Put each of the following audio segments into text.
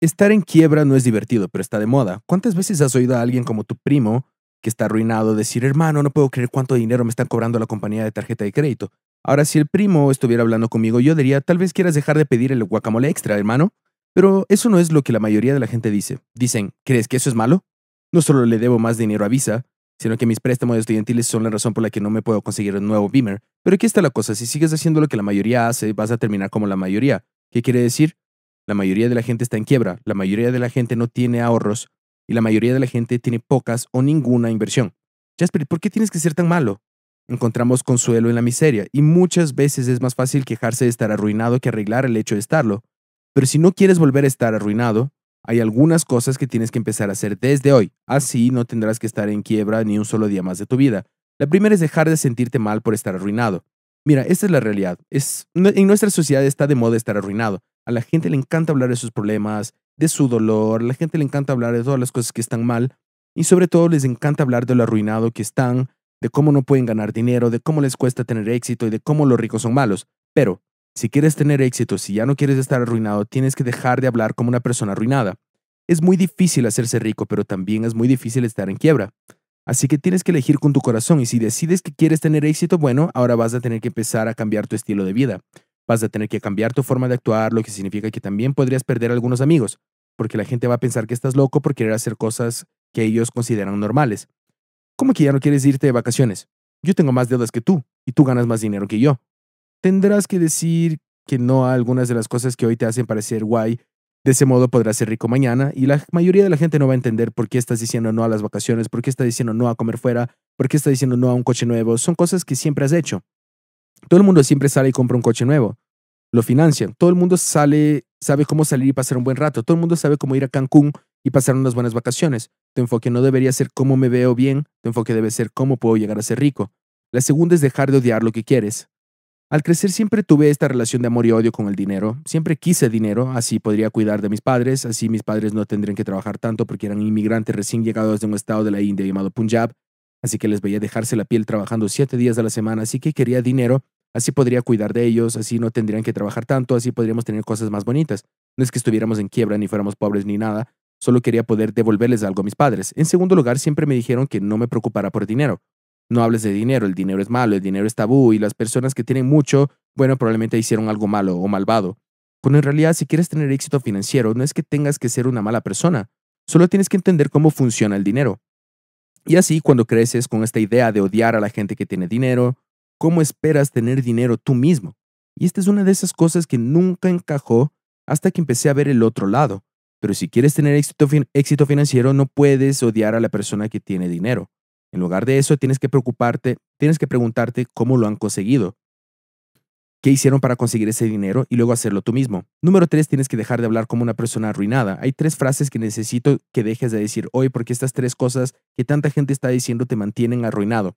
Estar en quiebra no es divertido, pero está de moda. ¿Cuántas veces has oído a alguien como tu primo, que está arruinado, decir, hermano, no puedo creer cuánto dinero me están cobrando la compañía de tarjeta de crédito? Ahora, si el primo estuviera hablando conmigo, yo diría, tal vez quieras dejar de pedir el guacamole extra, hermano. Pero eso no es lo que la mayoría de la gente dice. Dicen, ¿crees que eso es malo? No solo le debo más dinero a Visa, sino que mis préstamos estudiantiles son la razón por la que no me puedo conseguir un nuevo Beamer. Pero aquí está la cosa, si sigues haciendo lo que la mayoría hace, vas a terminar como la mayoría. ¿Qué quiere decir? La mayoría de la gente está en quiebra, la mayoría de la gente no tiene ahorros y la mayoría de la gente tiene pocas o ninguna inversión. Jasper, ¿por qué tienes que ser tan malo? Encontramos consuelo en la miseria y muchas veces es más fácil quejarse de estar arruinado que arreglar el hecho de estarlo. Pero si no quieres volver a estar arruinado, hay algunas cosas que tienes que empezar a hacer desde hoy. Así no tendrás que estar en quiebra ni un solo día más de tu vida. La primera es dejar de sentirte mal por estar arruinado. Mira, esta es la realidad. en nuestra sociedad está de moda estar arruinado. A la gente le encanta hablar de sus problemas, de su dolor, a la gente le encanta hablar de todas las cosas que están mal y sobre todo les encanta hablar de lo arruinado que están, de cómo no pueden ganar dinero, de cómo les cuesta tener éxito y de cómo los ricos son malos. Pero, si quieres tener éxito, si ya no quieres estar arruinado, tienes que dejar de hablar como una persona arruinada. Es muy difícil hacerse rico, pero también es muy difícil estar en quiebra. Así que tienes que elegir con tu corazón y si decides que quieres tener éxito, bueno, ahora vas a tener que empezar a cambiar tu estilo de vida. Vas a tener que cambiar tu forma de actuar, lo que significa que también podrías perder algunos amigos, porque la gente va a pensar que estás loco por querer hacer cosas que ellos consideran normales. ¿Cómo que ya no quieres irte de vacaciones? Yo tengo más deudas que tú y tú ganas más dinero que yo. Tendrás que decir que no a algunas de las cosas que hoy te hacen parecer guay de ese modo podrás ser rico mañana y la mayoría de la gente no va a entender por qué estás diciendo no a las vacaciones, por qué estás diciendo no a comer fuera, por qué estás diciendo no a un coche nuevo. Son cosas que siempre has hecho. Todo el mundo siempre sale y compra un coche nuevo. Lo financian. Todo el mundo sale, sabe cómo salir y pasar un buen rato. Todo el mundo sabe cómo ir a Cancún y pasar unas buenas vacaciones. Tu enfoque no debería ser cómo me veo bien, tu enfoque debe ser cómo puedo llegar a ser rico. La segunda es dejar de odiar lo que quieres. Al crecer siempre tuve esta relación de amor y odio con el dinero. Siempre quise dinero, así podría cuidar de mis padres, así mis padres no tendrían que trabajar tanto porque eran inmigrantes recién llegados de un estado de la India llamado Punjab, así que les veía dejarse la piel trabajando siete días a la semana, así que quería dinero, así podría cuidar de ellos, así no tendrían que trabajar tanto, así podríamos tener cosas más bonitas. No es que estuviéramos en quiebra ni fuéramos pobres ni nada, solo quería poder devolverles algo a mis padres. En segundo lugar, siempre me dijeron que no me preocupara por dinero, no hables de dinero, el dinero es malo, el dinero es tabú y las personas que tienen mucho, bueno, probablemente hicieron algo malo o malvado. Cuando en realidad si quieres tener éxito financiero no es que tengas que ser una mala persona, solo tienes que entender cómo funciona el dinero. Y así cuando creces con esta idea de odiar a la gente que tiene dinero, ¿cómo esperas tener dinero tú mismo? Y esta es una de esas cosas que nunca encajó hasta que empecé a ver el otro lado. Pero si quieres tener éxito, éxito financiero, no puedes odiar a la persona que tiene dinero. En lugar de eso, tienes que preocuparte, tienes que preguntarte cómo lo han conseguido. ¿Qué hicieron para conseguir ese dinero y luego hacerlo tú mismo? Número tres, tienes que dejar de hablar como una persona arruinada. Hay tres frases que necesito que dejes de decir hoy porque estas tres cosas que tanta gente está diciendo te mantienen arruinado.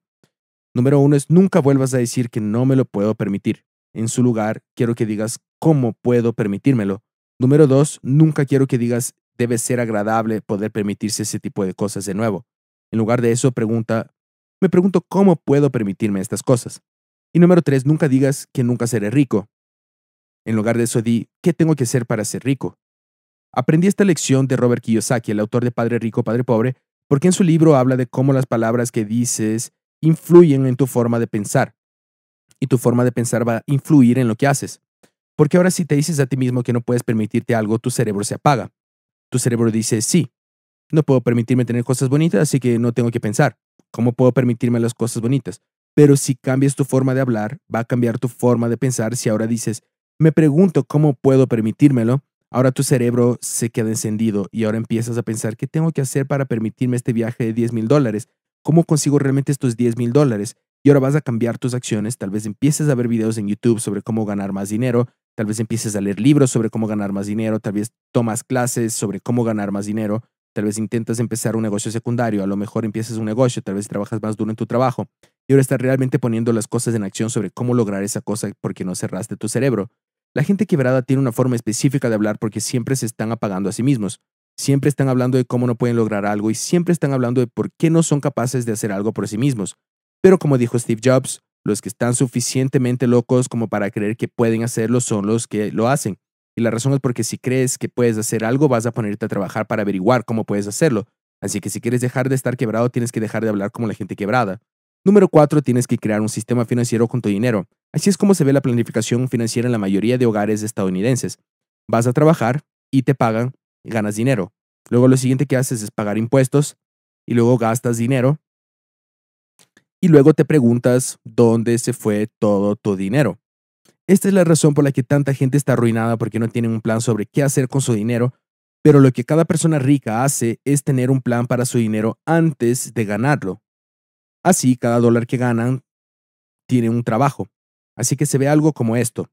Número uno es nunca vuelvas a decir que no me lo puedo permitir. En su lugar, quiero que digas cómo puedo permitírmelo. Número dos, nunca quiero que digas debe ser agradable poder permitirse ese tipo de cosas de nuevo. En lugar de eso, pregunta, me pregunto cómo puedo permitirme estas cosas. Y número tres, nunca digas que nunca seré rico. En lugar de eso, di, ¿qué tengo que hacer para ser rico? Aprendí esta lección de Robert Kiyosaki, el autor de Padre Rico, Padre Pobre, porque en su libro habla de cómo las palabras que dices influyen en tu forma de pensar. Y tu forma de pensar va a influir en lo que haces. Porque ahora si te dices a ti mismo que no puedes permitirte algo, tu cerebro se apaga. Tu cerebro dice, sí, no puedo permitirme tener cosas bonitas, así que no tengo que pensar cómo puedo permitirme las cosas bonitas. Pero si cambias tu forma de hablar, va a cambiar tu forma de pensar. Si ahora dices, me pregunto cómo puedo permitírmelo, ahora tu cerebro se queda encendido y ahora empiezas a pensar, ¿qué tengo que hacer para permitirme este viaje de 10 mil dólares? ¿Cómo consigo realmente estos 10 mil dólares? Y ahora vas a cambiar tus acciones, tal vez empieces a ver videos en YouTube sobre cómo ganar más dinero, tal vez empieces a leer libros sobre cómo ganar más dinero, tal vez tomas clases sobre cómo ganar más dinero, tal vez intentas empezar un negocio secundario, a lo mejor empiezas un negocio, tal vez trabajas más duro en tu trabajo, y ahora estás realmente poniendo las cosas en acción sobre cómo lograr esa cosa porque no cerraste tu cerebro. La gente quebrada tiene una forma específica de hablar porque siempre se están apagando a sí mismos, siempre están hablando de cómo no pueden lograr algo y siempre están hablando de por qué no son capaces de hacer algo por sí mismos. Pero como dijo Steve Jobs, los que están suficientemente locos como para creer que pueden hacerlo son los que lo hacen. Y la razón es porque si crees que puedes hacer algo, vas a ponerte a trabajar para averiguar cómo puedes hacerlo. Así que si quieres dejar de estar quebrado, tienes que dejar de hablar como la gente quebrada. Número cuatro, Tienes que crear un sistema financiero con tu dinero. Así es como se ve la planificación financiera en la mayoría de hogares estadounidenses. Vas a trabajar y te pagan, y ganas dinero. Luego lo siguiente que haces es pagar impuestos y luego gastas dinero. Y luego te preguntas dónde se fue todo tu dinero. Esta es la razón por la que tanta gente está arruinada porque no tienen un plan sobre qué hacer con su dinero, pero lo que cada persona rica hace es tener un plan para su dinero antes de ganarlo. Así, cada dólar que ganan tiene un trabajo. Así que se ve algo como esto.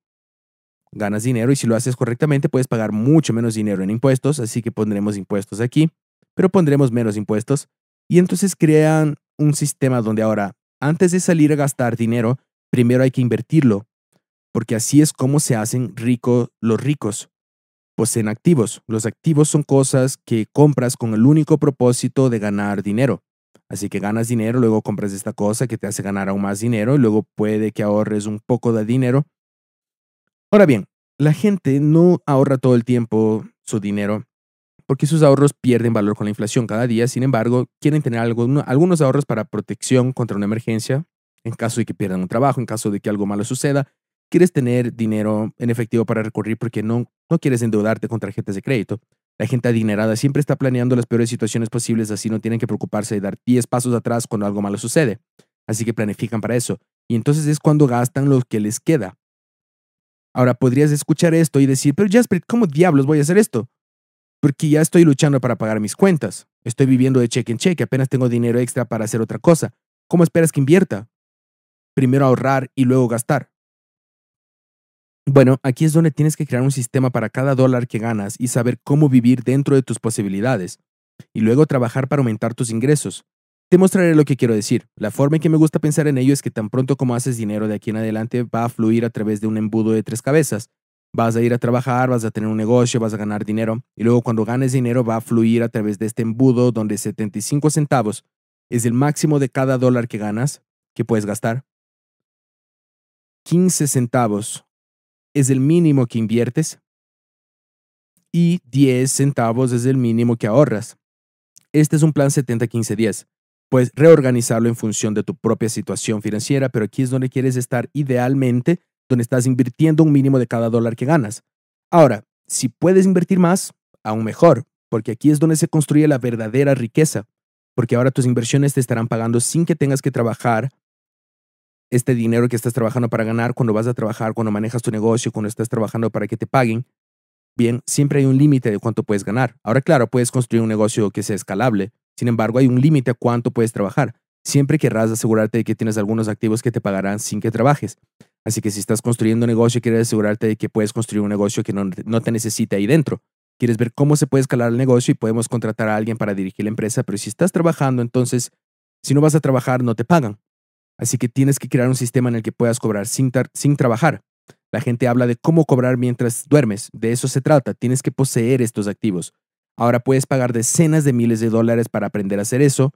Ganas dinero y si lo haces correctamente puedes pagar mucho menos dinero en impuestos, así que pondremos impuestos aquí, pero pondremos menos impuestos. Y entonces crean un sistema donde ahora, antes de salir a gastar dinero, primero hay que invertirlo porque así es como se hacen ricos los ricos. Pues, en activos. Los activos son cosas que compras con el único propósito de ganar dinero. Así que ganas dinero, luego compras esta cosa que te hace ganar aún más dinero y luego puede que ahorres un poco de dinero. Ahora bien, la gente no ahorra todo el tiempo su dinero porque sus ahorros pierden valor con la inflación cada día. Sin embargo, quieren tener algunos ahorros para protección contra una emergencia, en caso de que pierdan un trabajo, en caso de que algo malo suceda, quieres tener dinero en efectivo para recurrir porque no, no quieres endeudarte con tarjetas de crédito. La gente adinerada siempre está planeando las peores situaciones posibles, así no tienen que preocuparse de dar 10 pasos atrás cuando algo malo sucede. Así que planifican para eso. Y entonces es cuando gastan lo que les queda. Ahora podrías escuchar esto y decir, pero Jasper, ¿cómo diablos voy a hacer esto? Porque ya estoy luchando para pagar mis cuentas. Estoy viviendo de cheque en cheque, apenas tengo dinero extra para hacer otra cosa. ¿Cómo esperas que invierta? Primero ahorrar y luego gastar. Bueno, aquí es donde tienes que crear un sistema para cada dólar que ganas y saber cómo vivir dentro de tus posibilidades, y luego trabajar para aumentar tus ingresos. Te mostraré lo que quiero decir. La forma en que me gusta pensar en ello es que tan pronto como haces dinero de aquí en adelante va a fluir a través de un embudo de tres cabezas. Vas a ir a trabajar, vas a tener un negocio, vas a ganar dinero, y luego cuando ganes dinero va a fluir a través de este embudo donde 75 centavos es el máximo de cada dólar que ganas, que puedes gastar. 15 centavos es el mínimo que inviertes y 10 centavos es el mínimo que ahorras. Este es un plan 70-15-10. Puedes reorganizarlo en función de tu propia situación financiera, pero aquí es donde quieres estar idealmente, donde estás invirtiendo un mínimo de cada dólar que ganas. Ahora, si puedes invertir más, aún mejor, porque aquí es donde se construye la verdadera riqueza, porque ahora tus inversiones te estarán pagando sin que tengas que trabajar este dinero que estás trabajando para ganar, cuando vas a trabajar, cuando manejas tu negocio, cuando estás trabajando para que te paguen, bien, siempre hay un límite de cuánto puedes ganar. Ahora, claro, puedes construir un negocio que sea escalable, sin embargo, hay un límite a cuánto puedes trabajar. Siempre querrás asegurarte de que tienes algunos activos que te pagarán sin que trabajes. Así que si estás construyendo un negocio, quieres asegurarte de que puedes construir un negocio que no, te necesite ahí dentro. Quieres ver cómo se puede escalar el negocio y podemos contratar a alguien para dirigir la empresa, pero si estás trabajando, entonces, si no vas a trabajar, no te pagan. Así que tienes que crear un sistema en el que puedas cobrar sin, trabajar. La gente habla de cómo cobrar mientras duermes. De eso se trata. Tienes que poseer estos activos. Ahora puedes pagar decenas de miles de dólares para aprender a hacer eso,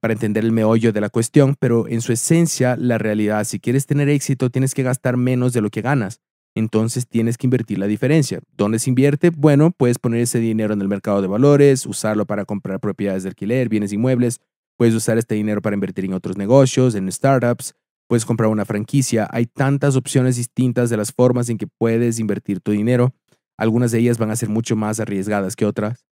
para entender el meollo de la cuestión, pero en su esencia, la realidad, si quieres tener éxito, tienes que gastar menos de lo que ganas. Entonces tienes que invertir la diferencia. ¿Dónde se invierte? Bueno, puedes poner ese dinero en el mercado de valores, usarlo para comprar propiedades de alquiler, bienes inmuebles, Puedes usar este dinero para invertir en otros negocios, en startups, puedes comprar una franquicia. Hay tantas opciones distintas de las formas en que puedes invertir tu dinero. Algunas de ellas van a ser mucho más arriesgadas que otras.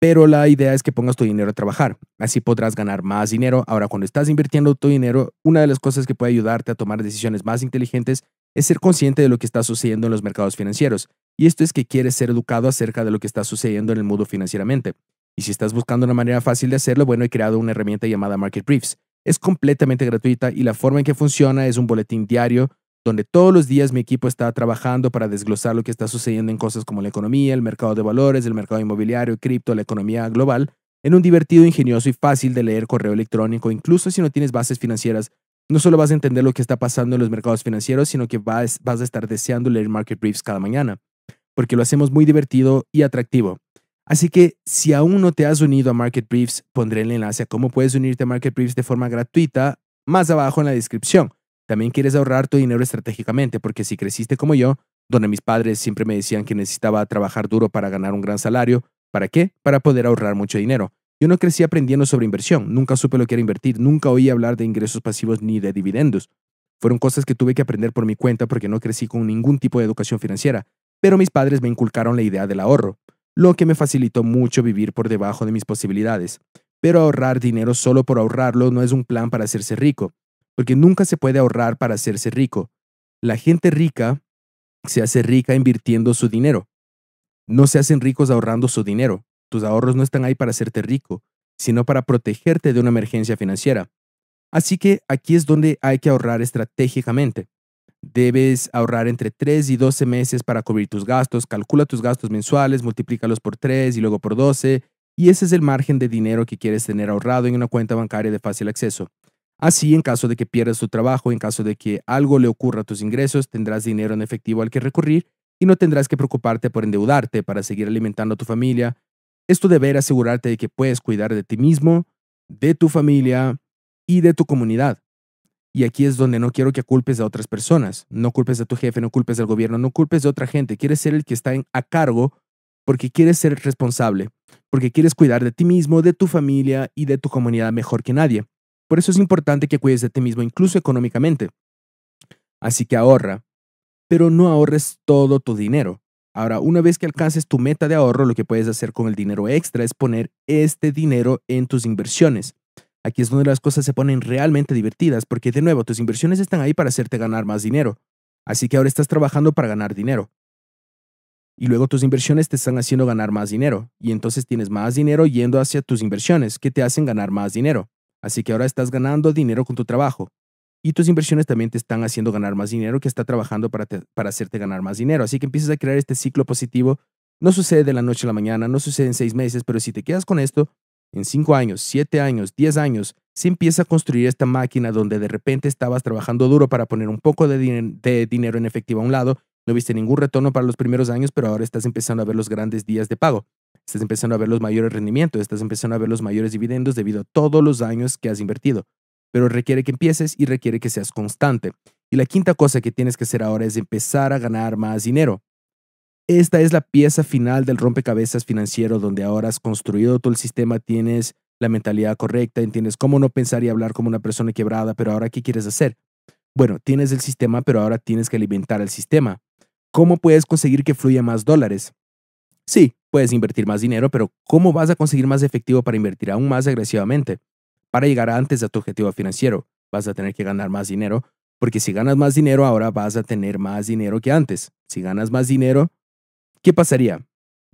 Pero la idea es que pongas tu dinero a trabajar. Así podrás ganar más dinero. Ahora, cuando estás invirtiendo tu dinero, una de las cosas que puede ayudarte a tomar decisiones más inteligentes es ser consciente de lo que está sucediendo en los mercados financieros. Y esto es que quieres ser educado acerca de lo que está sucediendo en el mundo financieramente. Y si estás buscando una manera fácil de hacerlo, bueno, he creado una herramienta llamada Market Briefs. Es completamente gratuita y la forma en que funciona es un boletín diario donde todos los días mi equipo está trabajando para desglosar lo que está sucediendo en cosas como la economía, el mercado de valores, el mercado inmobiliario, cripto, la economía global, en un divertido, ingenioso y fácil de leer correo electrónico, incluso si no tienes bases financieras. No solo vas a entender lo que está pasando en los mercados financieros, sino que vas, vas a estar deseando leer Market Briefs cada mañana, porque lo hacemos muy divertido y atractivo. Así que si aún no te has unido a Market Briefs, pondré el enlace a cómo puedes unirte a Market Briefs de forma gratuita más abajo en la descripción. También quieres ahorrar tu dinero estratégicamente, porque si creciste como yo, donde mis padres siempre me decían que necesitaba trabajar duro para ganar un gran salario, ¿para qué? Para poder ahorrar mucho dinero. Yo no crecí aprendiendo sobre inversión, nunca supe lo que era invertir, nunca oí hablar de ingresos pasivos ni de dividendos. Fueron cosas que tuve que aprender por mi cuenta porque no crecí con ningún tipo de educación financiera, pero mis padres me inculcaron la idea del ahorro lo que me facilitó mucho vivir por debajo de mis posibilidades. Pero ahorrar dinero solo por ahorrarlo no es un plan para hacerse rico, porque nunca se puede ahorrar para hacerse rico. La gente rica se hace rica invirtiendo su dinero. No se hacen ricos ahorrando su dinero. Tus ahorros no están ahí para hacerte rico, sino para protegerte de una emergencia financiera. Así que aquí es donde hay que ahorrar estratégicamente. Debes ahorrar entre 3 y 12 meses para cubrir tus gastos. Calcula tus gastos mensuales, multiplícalos por 3 y luego por 12, y ese es el margen de dinero que quieres tener ahorrado en una cuenta bancaria de fácil acceso. Así, en caso de que pierdas tu trabajo, en caso de que algo le ocurra a tus ingresos, tendrás dinero en efectivo al que recurrir y no tendrás que preocuparte por endeudarte para seguir alimentando a tu familia. Esto deberá asegurarte de que puedes cuidar de ti mismo, de tu familia y de tu comunidad. Y aquí es donde no quiero que culpes a otras personas. No culpes a tu jefe, no culpes al gobierno, no culpes a otra gente. Quieres ser el que está a cargo porque quieres ser responsable, porque quieres cuidar de ti mismo, de tu familia y de tu comunidad mejor que nadie. Por eso es importante que cuides de ti mismo, incluso económicamente. Así que ahorra, pero no ahorres todo tu dinero. Ahora, una vez que alcances tu meta de ahorro, lo que puedes hacer con el dinero extra es poner este dinero en tus inversiones. Aquí es donde las cosas se ponen realmente divertidas porque de nuevo tus inversiones están ahí para hacerte ganar más dinero. Así que ahora estás trabajando para ganar dinero. Y luego tus inversiones te están haciendo ganar más dinero. Y entonces tienes más dinero yendo hacia tus inversiones que te hacen ganar más dinero. Así que ahora estás ganando dinero con tu trabajo. Y tus inversiones también te están haciendo ganar más dinero que está trabajando para, para hacerte ganar más dinero. Así que empiezas a crear este ciclo positivo. No sucede de la noche a la mañana, no sucede en seis meses, pero si te quedas con esto, en 5 años, 7 años, 10 años, se empieza a construir esta máquina donde de repente estabas trabajando duro para poner un poco de, dinero en efectivo a un lado, no viste ningún retorno para los primeros años, pero ahora estás empezando a ver los grandes días de pago. Estás empezando a ver los mayores rendimientos, estás empezando a ver los mayores dividendos debido a todos los años que has invertido. Pero requiere que empieces y requiere que seas constante. Y la quinta cosa que tienes que hacer ahora es empezar a ganar más dinero. Esta es la pieza final del rompecabezas financiero donde ahora has construido todo el sistema, tienes la mentalidad correcta, entiendes cómo no pensar y hablar como una persona quebrada, pero ahora ¿qué quieres hacer? Bueno, tienes el sistema, pero ahora tienes que alimentar el sistema. ¿Cómo puedes conseguir que fluya más dólares? Sí, puedes invertir más dinero, pero ¿cómo vas a conseguir más efectivo para invertir aún más agresivamente? Para llegar antes a tu objetivo financiero, vas a tener que ganar más dinero, porque si ganas más dinero ahora vas a tener más dinero que antes. Si ganas más dinero, ¿Qué pasaría?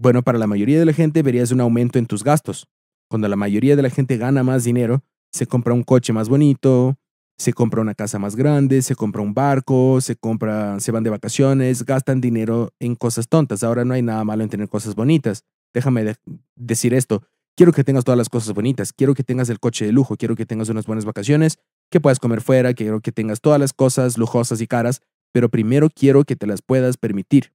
Bueno, para la mayoría de la gente verías un aumento en tus gastos. Cuando la mayoría de la gente gana más dinero, se compra un coche más bonito, se compra una casa más grande, se compra un barco, se compra, se van de vacaciones, gastan dinero en cosas tontas. Ahora no hay nada malo en tener cosas bonitas. Déjame decir esto. Quiero que tengas todas las cosas bonitas, quiero que tengas el coche de lujo, quiero que tengas unas buenas vacaciones, que puedas comer fuera, quiero que tengas todas las cosas lujosas y caras, pero primero quiero que te las puedas permitir.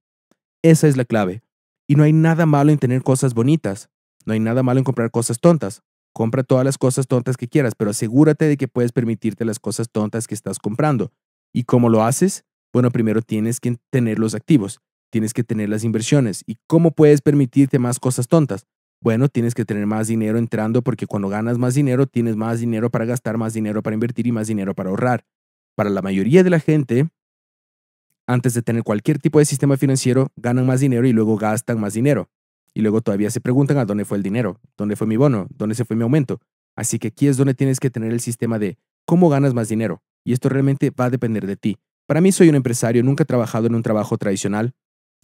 Esa es la clave. Y no hay nada malo en tener cosas bonitas. No hay nada malo en comprar cosas tontas. Compra todas las cosas tontas que quieras, pero asegúrate de que puedes permitirte las cosas tontas que estás comprando. ¿Y cómo lo haces? Bueno, primero tienes que tener los activos, tienes que tener las inversiones. ¿Y cómo puedes permitirte más cosas tontas? Bueno, tienes que tener más dinero entrando porque cuando ganas más dinero, tienes más dinero para gastar, más dinero para invertir y más dinero para ahorrar. Para la mayoría de la gente, antes de tener cualquier tipo de sistema financiero, ganan más dinero y luego gastan más dinero. Y luego todavía se preguntan a dónde fue el dinero, dónde fue mi bono, dónde se fue mi aumento. Así que aquí es donde tienes que tener el sistema de cómo ganas más dinero. Y esto realmente va a depender de ti. Para mí soy un empresario, nunca he trabajado en un trabajo tradicional.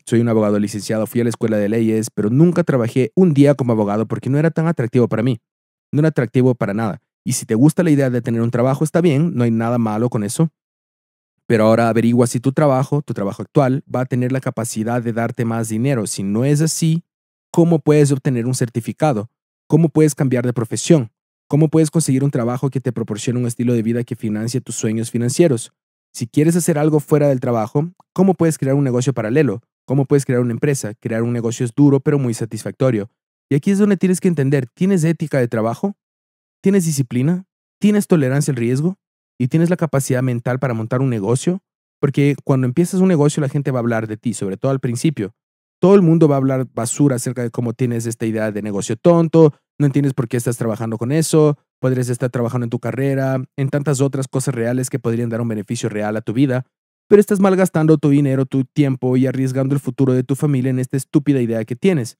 Soy un abogado licenciado, fui a la escuela de leyes, pero nunca trabajé un día como abogado porque no era tan atractivo para mí. No era atractivo para nada. Y si te gusta la idea de tener un trabajo, está bien, no hay nada malo con eso. Pero ahora averigua si tu trabajo, tu trabajo actual, va a tener la capacidad de darte más dinero. Si no es así, ¿cómo puedes obtener un certificado? ¿Cómo puedes cambiar de profesión? ¿Cómo puedes conseguir un trabajo que te proporcione un estilo de vida que financie tus sueños financieros? Si quieres hacer algo fuera del trabajo, ¿cómo puedes crear un negocio paralelo? ¿Cómo puedes crear una empresa? Crear un negocio es duro, pero muy satisfactorio. Y aquí es donde tienes que entender, ¿tienes ética de trabajo? ¿Tienes disciplina? ¿Tienes tolerancia al riesgo? y tienes la capacidad mental para montar un negocio, porque cuando empiezas un negocio la gente va a hablar de ti, sobre todo al principio. Todo el mundo va a hablar basura acerca de cómo tienes esta idea de negocio tonto, no entiendes por qué estás trabajando con eso, podrías estar trabajando en tu carrera, en tantas otras cosas reales que podrían dar un beneficio real a tu vida, pero estás malgastando tu dinero, tu tiempo y arriesgando el futuro de tu familia en esta estúpida idea que tienes.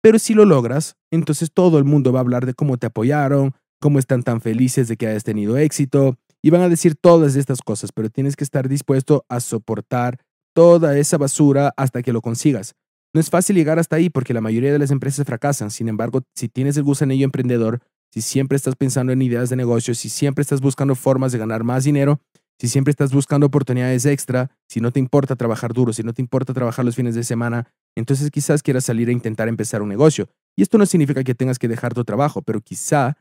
Pero si lo logras, entonces todo el mundo va a hablar de cómo te apoyaron, cómo están tan felices de que hayas tenido éxito, y van a decir todas estas cosas, pero tienes que estar dispuesto a soportar toda esa basura hasta que lo consigas. No es fácil llegar hasta ahí porque la mayoría de las empresas fracasan. Sin embargo, si tienes el ello emprendedor, si siempre estás pensando en ideas de negocio, si siempre estás buscando formas de ganar más dinero, si siempre estás buscando oportunidades extra, si no te importa trabajar duro, si no te importa trabajar los fines de semana, entonces quizás quieras salir a intentar empezar un negocio. Y esto no significa que tengas que dejar tu trabajo, pero quizá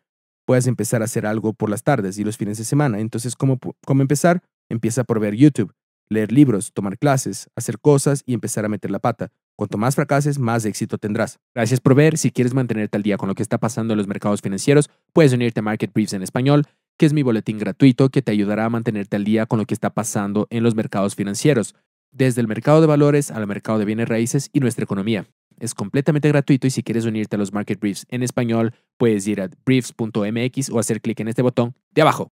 Puedes empezar a hacer algo por las tardes y los fines de semana. Entonces, ¿cómo, cómo empezar? Empieza por ver YouTube, leer libros, tomar clases, hacer cosas y empezar a meter la pata. Cuanto más fracases, más éxito tendrás. Gracias por ver. Si quieres mantenerte al día con lo que está pasando en los mercados financieros, puedes unirte a Market Briefs en español, que es mi boletín gratuito que te ayudará a mantenerte al día con lo que está pasando en los mercados financieros desde el mercado de valores al mercado de bienes raíces y nuestra economía. Es completamente gratuito y si quieres unirte a los Market Briefs en español, puedes ir a briefs.mx o hacer clic en este botón de abajo.